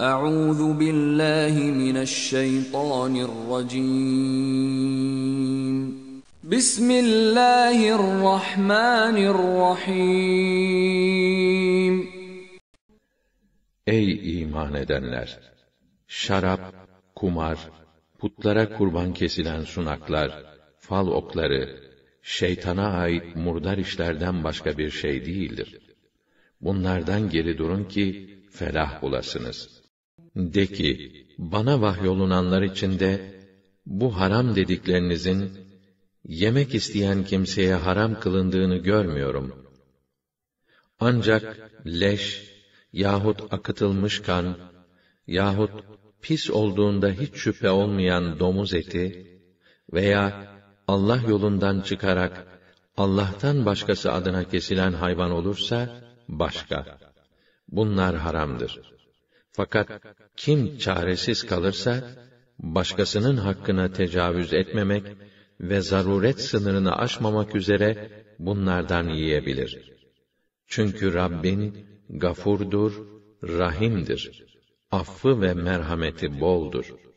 Euzu billahi mineşşeytanirracim. Bismillahirrahmanirrahim. Ey iman edenler! Şarap, kumar, putlara kurban kesilen sunaklar, fal okları, şeytana ait murdar işlerden başka bir şey değildir. Bunlardan geri durun ki felah bulasınız.'' De ki, bana vahyolunanlar içinde, bu haram dediklerinizin, yemek isteyen kimseye haram kılındığını görmüyorum. Ancak leş, yahut akıtılmış kan, yahut pis olduğunda hiç şüphe olmayan domuz eti veya Allah yolundan çıkarak Allah'tan başkası adına kesilen hayvan olursa başka. Bunlar haramdır.'' Fakat kim çaresiz kalırsa, başkasının hakkına tecavüz etmemek ve zaruret sınırını aşmamak üzere bunlardan yiyebilir. Çünkü Rabbin gafurdur, rahimdir. Affı ve merhameti boldur.''